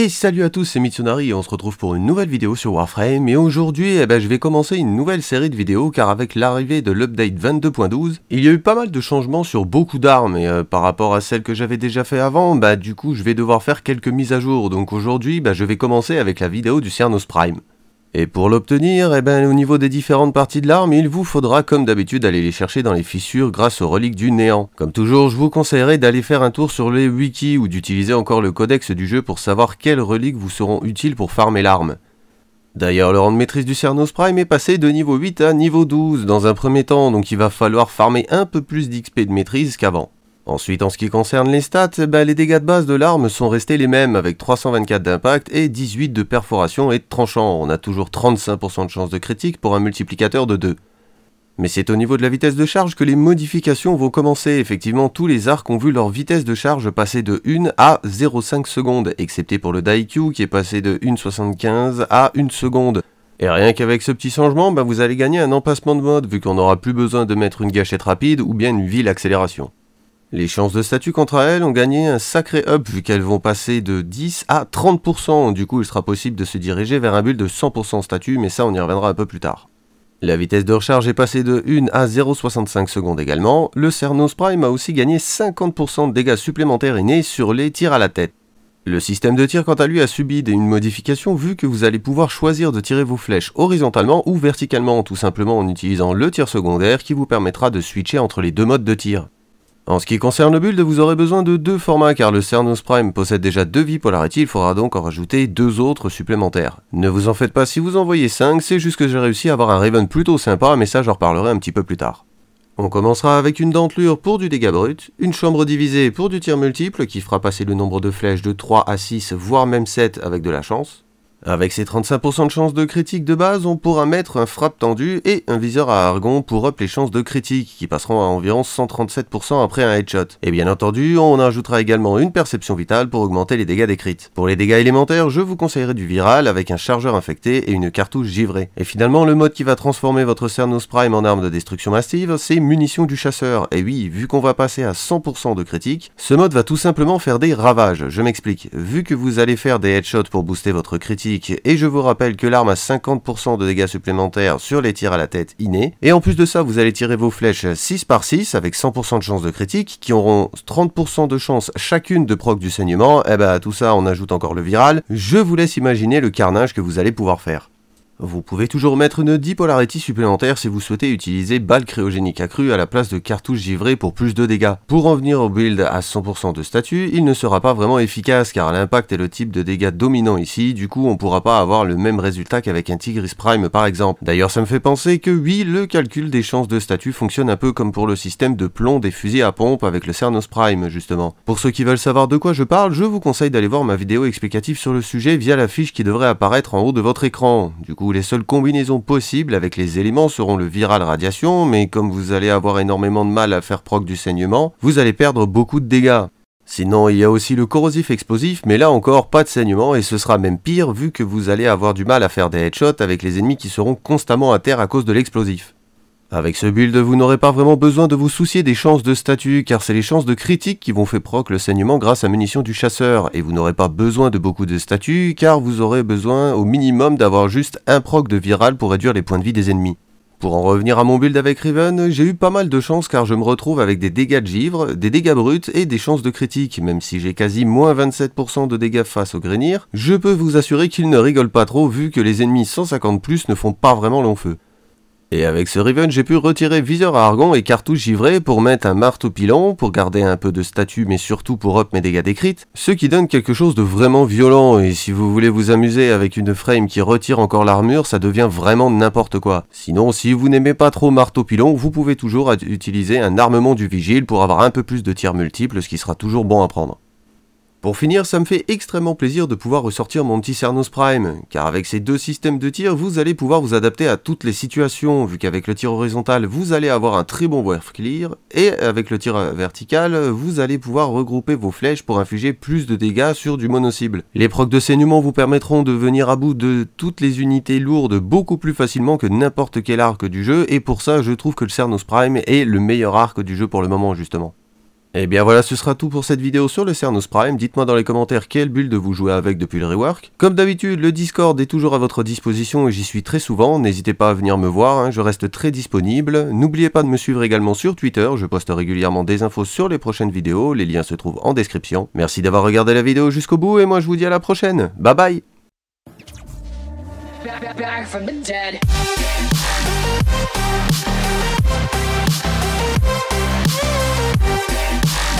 Et salut à tous, c'est Mitsunari et on se retrouve pour une nouvelle vidéo sur Warframe et aujourd'hui eh ben, je vais commencer une nouvelle série de vidéos car avec l'arrivée de l'update 22.12 il y a eu pas mal de changements sur beaucoup d'armes et euh, par rapport à celles que j'avais déjà fait avant bah du coup je vais devoir faire quelques mises à jour donc aujourd'hui bah, je vais commencer avec la vidéo du Cernos Prime. Et pour l'obtenir, eh ben, au niveau des différentes parties de l'arme, il vous faudra comme d'habitude aller les chercher dans les fissures grâce aux reliques du néant. Comme toujours, je vous conseillerais d'aller faire un tour sur les wikis ou d'utiliser encore le codex du jeu pour savoir quelles reliques vous seront utiles pour farmer l'arme. D'ailleurs, le rang de maîtrise du Cernos Prime est passé de niveau 8 à niveau 12 dans un premier temps, donc il va falloir farmer un peu plus d'XP de maîtrise qu'avant. Ensuite, en ce qui concerne les stats, eh ben, les dégâts de base de l'arme sont restés les mêmes avec 324 d'impact et 18 de perforation et de tranchant. On a toujours 35% de chance de critique pour un multiplicateur de 2. Mais c'est au niveau de la vitesse de charge que les modifications vont commencer. Effectivement, tous les arcs ont vu leur vitesse de charge passer de 1 à 0,5 secondes, excepté pour le Daikyu qui est passé de 1,75 à 1 seconde. Et rien qu'avec ce petit changement, ben, vous allez gagner un empassement de mode, vu qu'on n'aura plus besoin de mettre une gâchette rapide ou bien une ville accélération. Les chances de statut, quant à elles, ont gagné un sacré up vu qu'elles vont passer de 10 à 30%. Du coup, il sera possible de se diriger vers un build de 100% statut, mais ça, on y reviendra un peu plus tard. La vitesse de recharge est passée de 1 à 0,65 secondes également. Le Cernos Prime a aussi gagné 50% de dégâts supplémentaires innés sur les tirs à la tête. Le système de tir, quant à lui, a subi une modification vu que vous allez pouvoir choisir de tirer vos flèches horizontalement ou verticalement, tout simplement en utilisant le tir secondaire qui vous permettra de switcher entre les deux modes de tir. En ce qui concerne le build, vous aurez besoin de deux formats car le Cernos Prime possède déjà deux vies polarity, il faudra donc en rajouter deux autres supplémentaires. Ne vous en faites pas si vous envoyez 5, c'est juste que j'ai réussi à avoir un Raven plutôt sympa, mais ça j'en reparlerai un petit peu plus tard. On commencera avec une dentelure pour du dégât brut, une chambre divisée pour du tir multiple qui fera passer le nombre de flèches de 3 à 6 voire même 7 avec de la chance, avec ses 35% de chances de critique de base, on pourra mettre un frappe tendu et un viseur à argon pour up les chances de critique, qui passeront à environ 137% après un headshot. Et bien entendu, on ajoutera également une perception vitale pour augmenter les dégâts décrites. Pour les dégâts élémentaires, je vous conseillerais du viral avec un chargeur infecté et une cartouche givrée. Et finalement, le mode qui va transformer votre Cernos Prime en arme de destruction massive, c'est munitions du chasseur. Et oui, vu qu'on va passer à 100% de critique, ce mode va tout simplement faire des ravages. Je m'explique. Vu que vous allez faire des headshots pour booster votre critique, et je vous rappelle que l'arme a 50% de dégâts supplémentaires sur les tirs à la tête innés, et en plus de ça, vous allez tirer vos flèches 6 par 6 avec 100% de chance de critique, qui auront 30% de chance chacune de proc du saignement, et eh bah tout ça on ajoute encore le viral, je vous laisse imaginer le carnage que vous allez pouvoir faire. Vous pouvez toujours mettre une dipolarity supplémentaire si vous souhaitez utiliser balle cryogénique accrue à la place de cartouches givrées pour plus de dégâts. Pour en venir au build à 100% de statut, il ne sera pas vraiment efficace car l'impact est le type de dégâts dominant ici, du coup on pourra pas avoir le même résultat qu'avec un Tigris Prime par exemple. D'ailleurs ça me fait penser que oui, le calcul des chances de statut fonctionne un peu comme pour le système de plomb des fusils à pompe avec le Cernos Prime justement. Pour ceux qui veulent savoir de quoi je parle, je vous conseille d'aller voir ma vidéo explicative sur le sujet via la fiche qui devrait apparaître en haut de votre écran. Du coup les seules combinaisons possibles avec les éléments seront le viral radiation, mais comme vous allez avoir énormément de mal à faire proc du saignement, vous allez perdre beaucoup de dégâts. Sinon, il y a aussi le corrosif explosif, mais là encore, pas de saignement, et ce sera même pire vu que vous allez avoir du mal à faire des headshots avec les ennemis qui seront constamment à terre à cause de l'explosif. Avec ce build, vous n'aurez pas vraiment besoin de vous soucier des chances de statut, car c'est les chances de critique qui vont faire proc le saignement grâce à munitions du chasseur, et vous n'aurez pas besoin de beaucoup de statut, car vous aurez besoin au minimum d'avoir juste un proc de viral pour réduire les points de vie des ennemis. Pour en revenir à mon build avec Riven, j'ai eu pas mal de chances car je me retrouve avec des dégâts de givre, des dégâts bruts et des chances de critique, même si j'ai quasi moins 27% de dégâts face au grenier, je peux vous assurer qu'il ne rigole pas trop vu que les ennemis 150 ne font pas vraiment long feu. Et avec ce Riven, j'ai pu retirer viseur à argon et cartouche givrée pour mettre un marteau pilon, pour garder un peu de statut mais surtout pour up mes dégâts décrites, ce qui donne quelque chose de vraiment violent et si vous voulez vous amuser avec une frame qui retire encore l'armure, ça devient vraiment n'importe quoi. Sinon, si vous n'aimez pas trop marteau pilon, vous pouvez toujours utiliser un armement du vigile pour avoir un peu plus de tirs multiples, ce qui sera toujours bon à prendre. Pour finir, ça me fait extrêmement plaisir de pouvoir ressortir mon petit Cernos Prime, car avec ces deux systèmes de tir, vous allez pouvoir vous adapter à toutes les situations, vu qu'avec le tir horizontal, vous allez avoir un très bon worth clear, et avec le tir vertical, vous allez pouvoir regrouper vos flèches pour infliger plus de dégâts sur du mono-cible. Les procs de saignement vous permettront de venir à bout de toutes les unités lourdes beaucoup plus facilement que n'importe quel arc du jeu, et pour ça, je trouve que le Cernos Prime est le meilleur arc du jeu pour le moment, justement. Et eh bien voilà, ce sera tout pour cette vidéo sur le Cernos Prime. Dites-moi dans les commentaires quelle de vous jouez avec depuis le rework. Comme d'habitude, le Discord est toujours à votre disposition et j'y suis très souvent. N'hésitez pas à venir me voir, hein, je reste très disponible. N'oubliez pas de me suivre également sur Twitter, je poste régulièrement des infos sur les prochaines vidéos, les liens se trouvent en description. Merci d'avoir regardé la vidéo jusqu'au bout et moi je vous dis à la prochaine. Bye bye